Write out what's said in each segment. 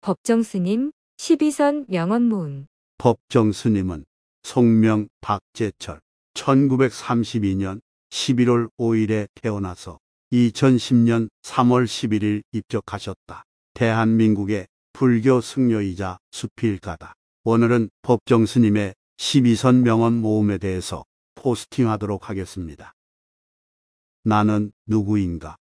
법정스님 12선 명언 모음 법정 스님은 성명 박재철 1932년 11월 5일에 태어나서 2010년 3월 11일 입적하셨다. 대한민국의 불교 승려이자 수필가다. 오늘은 법정 스님의 12선 명언 모음에 대해서 포스팅하도록 하겠습니다. 나는 누구인가?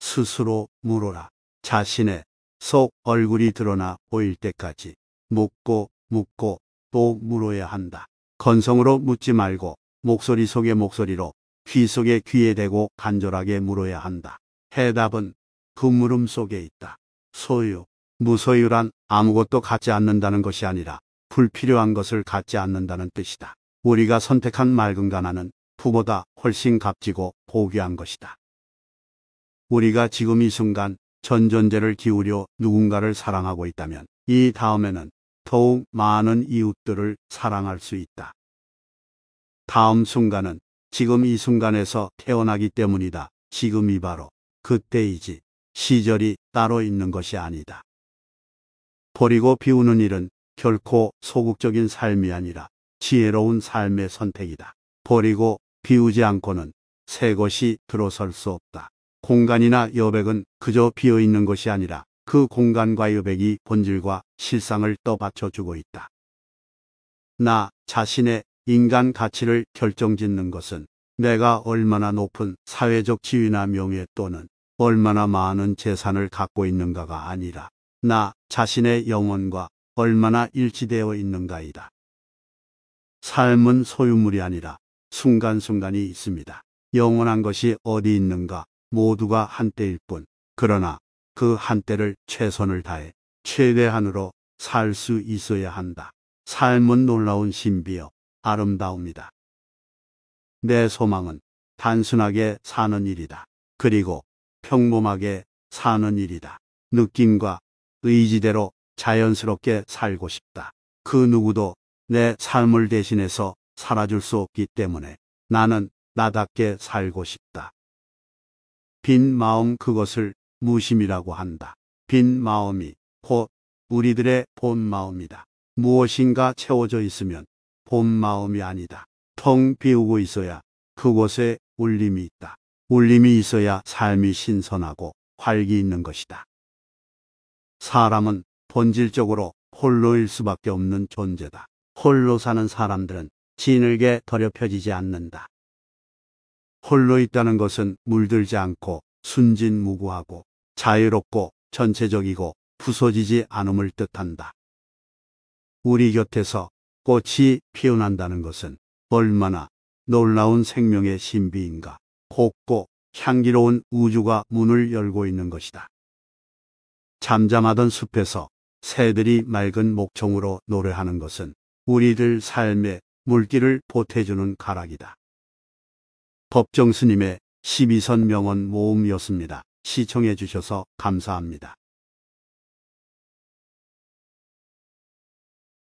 스스로 물어라. 자신의 속 얼굴이 드러나 보일 때까지 묻고 묻고 또 물어야 한다. 건성으로 묻지 말고 목소리 속의 목소리로 귀 속의 귀에 대고 간절하게 물어야 한다. 해답은 그 물음 속에 있다. 소유, 무소유란 아무것도 갖지 않는다는 것이 아니라 불필요한 것을 갖지 않는다는 뜻이다. 우리가 선택한 맑은 가나는 부보다 훨씬 값지고 고귀한 것이다. 우리가 지금 이 순간 전전제를 기울여 누군가를 사랑하고 있다면 이 다음에는 더욱 많은 이웃들을 사랑할 수 있다. 다음 순간은 지금 이 순간에서 태어나기 때문이다. 지금이 바로 그때이지 시절이 따로 있는 것이 아니다. 버리고 비우는 일은 결코 소극적인 삶이 아니라 지혜로운 삶의 선택이다. 버리고 비우지 않고는 새 것이 들어설 수 없다. 공간이나 여백은 그저 비어있는 것이 아니라 그 공간과 여백이 본질과 실상을 떠받쳐주고 있다. 나 자신의 인간 가치를 결정짓는 것은 내가 얼마나 높은 사회적 지위나 명예 또는 얼마나 많은 재산을 갖고 있는가가 아니라 나 자신의 영혼과 얼마나 일치되어 있는가이다. 삶은 소유물이 아니라 순간순간이 있습니다. 영원한 것이 어디 있는가 모두가 한때일 뿐. 그러나 그 한때를 최선을 다해 최대한으로 살 수 있어야 한다. 삶은 놀라운 신비여 아름다웁니다. 내 소망은 단순하게 사는 일이다. 그리고 평범하게 사는 일이다. 느낌과 의지대로 자연스럽게 살고 싶다. 그 누구도 내 삶을 대신해서 살아줄 수 없기 때문에 나는 나답게 살고 싶다. 빈 마음 그것을 무심이라고 한다. 빈 마음이 곧 우리들의 본 마음이다. 무엇인가 채워져 있으면 본 마음이 아니다. 텅 비우고 있어야 그곳에 울림이 있다. 울림이 있어야 삶이 신선하고 활기 있는 것이다. 사람은 본질적으로 홀로일 수밖에 없는 존재다. 홀로 사는 사람들은 진흙에 더럽혀지지 않는다. 홀로 있다는 것은 물들지 않고 순진무구하고 자유롭고 전체적이고 부서지지 않음을 뜻한다. 우리 곁에서 꽃이 피어난다는 것은 얼마나 놀라운 생명의 신비인가. 곱고 향기로운 우주가 문을 열고 있는 것이다. 잠잠하던 숲에서 새들이 맑은 목청으로 노래하는 것은 우리들 삶에물기를 보태주는 가락이다. 법정 스님의 12선 명언 모음이었습니다. 시청해 주셔서 감사합니다.